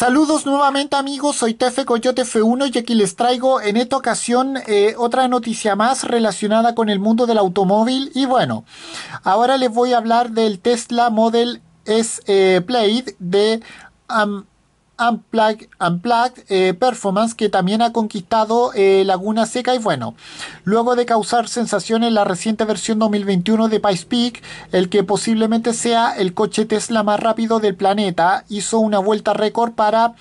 Saludos nuevamente amigos, soy Tefe Coyote F1 y aquí les traigo en esta ocasión eh, otra noticia más relacionada con el mundo del automóvil y bueno, ahora les voy a hablar del Tesla Model S Plaid eh, de Unplugged, eh, Performance que también ha conquistado eh, Laguna Seca y bueno, luego de causar sensación en la reciente versión 2021 de Pice Peak, el que posiblemente sea el coche Tesla más rápido del planeta, hizo una vuelta récord para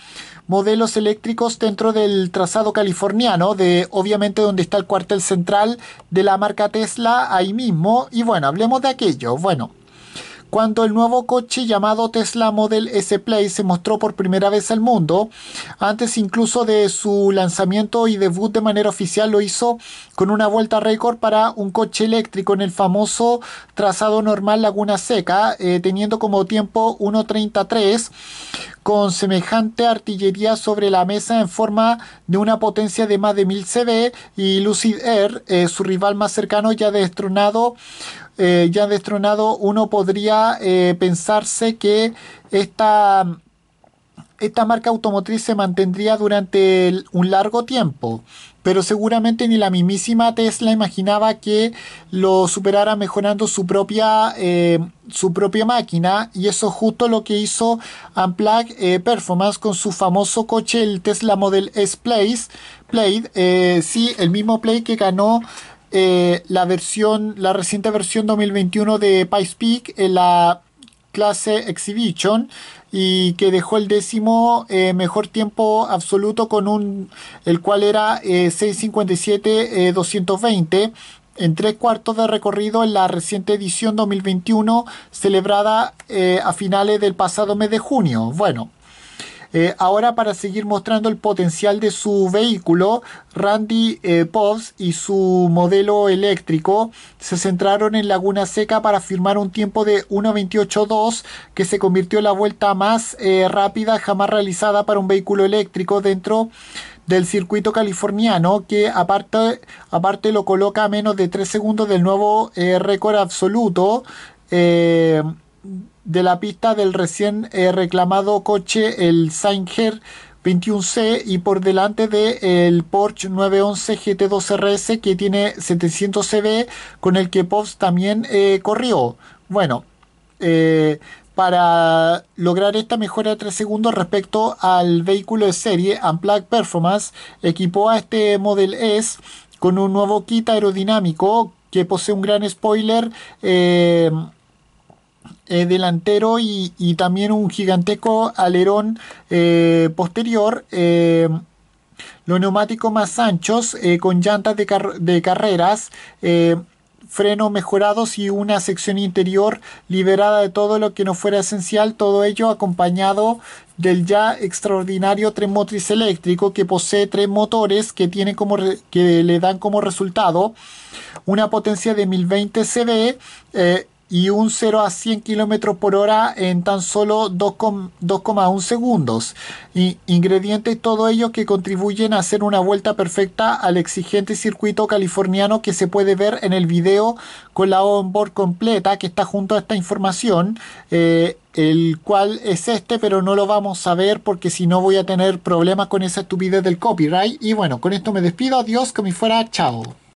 modelos eléctricos dentro del trazado californiano, de obviamente donde está el cuartel central de la marca Tesla ahí mismo. Y bueno, hablemos de aquello. Bueno, cuando el nuevo coche llamado Tesla Model S Play se mostró por primera vez al mundo. Antes incluso de su lanzamiento y debut de manera oficial lo hizo con una vuelta récord para un coche eléctrico en el famoso trazado normal Laguna Seca, eh, teniendo como tiempo 1.33 con semejante artillería sobre la mesa en forma de una potencia de más de 1000 CV y Lucid Air, eh, su rival más cercano, ya destronado, eh, ya destronado, uno podría eh, pensarse que esta esta marca automotriz se mantendría durante un largo tiempo, pero seguramente ni la mismísima Tesla imaginaba que lo superara mejorando su propia, eh, su propia máquina y eso es justo lo que hizo Unplug eh, Performance con su famoso coche, el Tesla Model S Place, eh, sí, el mismo Play que ganó la versión, la reciente versión 2021 de en la clase Exhibition y que dejó el décimo eh, mejor tiempo absoluto con un el cual era eh, 220 eh, en tres cuartos de recorrido en la reciente edición 2021 celebrada eh, a finales del pasado mes de junio. Bueno, eh, ahora para seguir mostrando el potencial de su vehículo, Randy eh, Pops y su modelo eléctrico se centraron en Laguna Seca para firmar un tiempo de 1.28.2 que se convirtió en la vuelta más eh, rápida jamás realizada para un vehículo eléctrico dentro del circuito californiano que aparte, aparte lo coloca a menos de 3 segundos del nuevo récord absoluto de la pista del recién eh, reclamado coche, el Sanger 21C y por delante del el Porsche 911 GT2 RS que tiene 700 CB con el que Pops también eh, corrió. Bueno, eh, para lograr esta mejora de 3 segundos respecto al vehículo de serie, Unplugged Performance equipó a este Model S con un nuevo kit aerodinámico que posee un gran spoiler. Eh, delantero y, también un giganteco alerón eh, posterior. Eh, los neumáticos más anchos, con llantas de, carreras, frenos mejorados y una sección interior liberada de todo lo que no fuera esencial, todo ello acompañado del ya extraordinario tren motriz eléctrico que posee tres motores que, como que le dan como resultado una potencia de 1020 CV y un 0 a 100 km por hora en tan solo 2,1 segundos. Y ingredientes todo ello que contribuyen a hacer una vuelta perfecta al exigente circuito californiano que se puede ver en el video con la onboard completa que está junto a esta información. Eh, el cual es este, pero no lo vamos a ver porque si no voy a tener problemas con esa estupidez del copyright. Y bueno, con esto me despido. Adiós, que me fuera. Chao.